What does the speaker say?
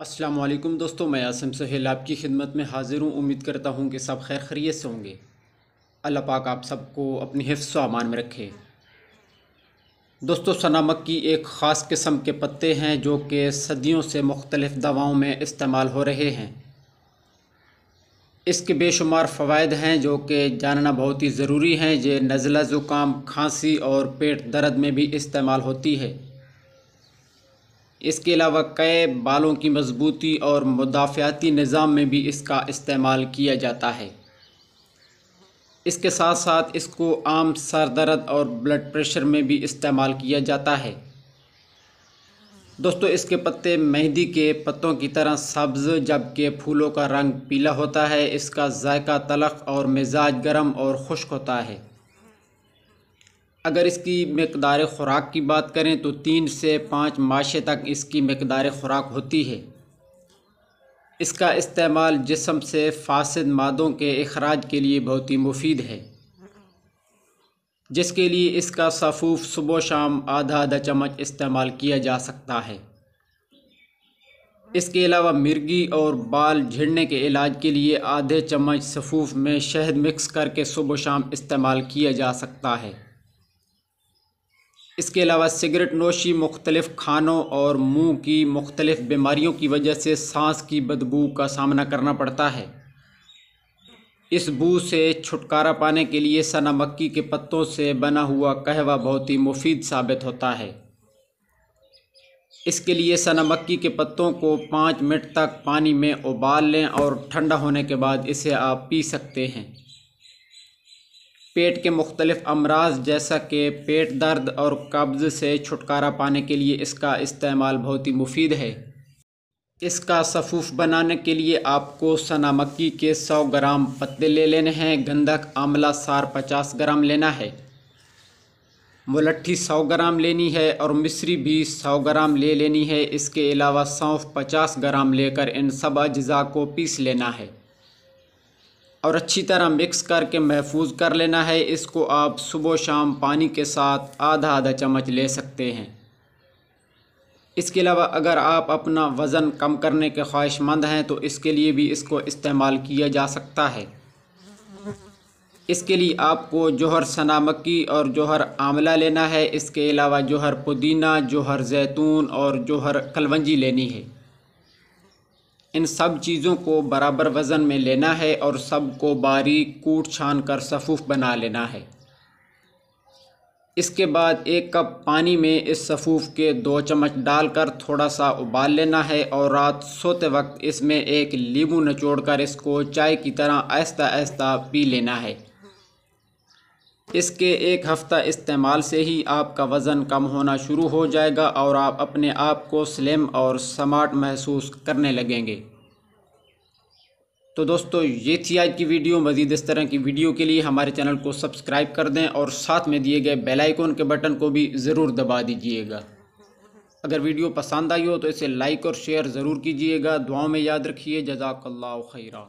असलम दोस्तों मैं आसम सहेल आपकी खिदमत में हाज़िर हूँ उम्मीद करता हूँ कि सब खैर खरीत से होंगे अल्लाह पाक आप सबको अपनी हिफ्स अमान में रखे दोस्तों सनामक की एक ख़ास किस्म के पत्ते हैं जो कि सदियों से मुख्तलिफ़ दवाओं में इस्तेमाल हो रहे हैं इसके बेशुमार फ़वाद हैं जो कि जानना बहुत ही ज़रूरी हैं ये नज़ला ज़ुकाम खांसी और पेट दर्द में भी इस्तेमाल होती है इसके अलावा कई बालों की मजबूती और मुदाफ़ियाती निज़ाम में भी इसका इस्तेमाल किया जाता है इसके साथ साथ इसको आम सर दर्द और ब्लड प्रेशर में भी इस्तेमाल किया जाता है दोस्तों इसके पत्ते मेहंदी के पत्तों की तरह सब्ज़ जबकि फूलों का रंग पीला होता है इसका जायका तलख और मिजाज गर्म और खुश्क होता है अगर इसकी मकदार ख़ुराक की बात करें तो तीन से पाँच माशे तक इसकी मकदार ख़ुराक होती है इसका इस्तेमाल जिसम से फासद मादों के अखराज के लिए बहुत ही मुफीद है जिसके लिए इसका सफ़ूफ सुबह शाम आधा आधा चम्मच इस्तेमाल किया जा सकता है इसके अलावा मिर्गी और बाल झड़ने के इलाज के लिए आधे चम्मच सफ़ूफ में शहद मिक्स करके सुबह शाम इस्तेमाल किया जा सकता है इसके अलावा सिगरेट नोशी मुख्तलिफ़ खानों और मुंह की मुख्तलिफ़ बीमारियों की वजह से सांस की बदबू का सामना करना पड़ता है इस बू से छुटकारा पाने के लिए सना मक्की के पत्तों से बना हुआ कहवा बहुत ही मुफीद साबित होता है इसके लिए सना मक्की के पत्तों को पाँच मिनट तक पानी में उबाल लें और ठंडा होने के बाद इसे आप पी सकते हैं पेट के मुख्तलिफ अमराज जैसा कि पेट दर्द और कब्ज़ से छुटकारा पाने के लिए इसका इस्तेमाल बहुत ही मुफीद है इसका सफूफ बनाने के लिए आपको सना मक्की के 100 ग्राम पत्ते ले लेने हैं गंधक आमला सार 50 ग्राम लेना है मुलट्ठी 100 ग्राम लेनी है और मिश्री भी 100 ग्राम ले लेनी है इसके अलावा सौंफ 50 ग्राम लेकर इन सब अज्जा को पीस लेना है और अच्छी तरह मिक्स करके महफूज कर लेना है इसको आप सुबह शाम पानी के साथ आधा आधा चम्मच ले सकते हैं इसके अलावा अगर आप अपना वज़न कम करने के ख्वाहिशमंद हैं तो इसके लिए भी इसको इस्तेमाल किया जा सकता है इसके लिए आपको जोहर सना मक्की और जौहर आंवला लेना है इसके अलावा जोहर पुदीना जौहर जैतून और जौहर कलवंजी लेनी है इन सब चीज़ों को बराबर वज़न में लेना है और सब को बारीक कूट छान कर सफ़ूफ़ बना लेना है इसके बाद एक कप पानी में इस सफ़ूफ़ के दो चम्मच डालकर थोड़ा सा उबाल लेना है और रात सोते वक्त इसमें एक नींबू निचोड़ कर इसको चाय की तरह आहिस्ता आहिस्ता पी लेना है इसके एक हफ़्ता इस्तेमाल से ही आपका वज़न कम होना शुरू हो जाएगा और आप अपने आप को स्लिम और स्मार्ट महसूस करने लगेंगे तो दोस्तों ये थी आज की वीडियो मज़ीद इस तरह की वीडियो के लिए हमारे चैनल को सब्सक्राइब कर दें और साथ में दिए गए बेल के बटन को भी ज़रूर दबा दीजिएगा अगर वीडियो पसंद आई हो तो इसे लाइक और शेयर ज़रूर कीजिएगा दुआओं में याद रखिए जजाकल्ला खैरा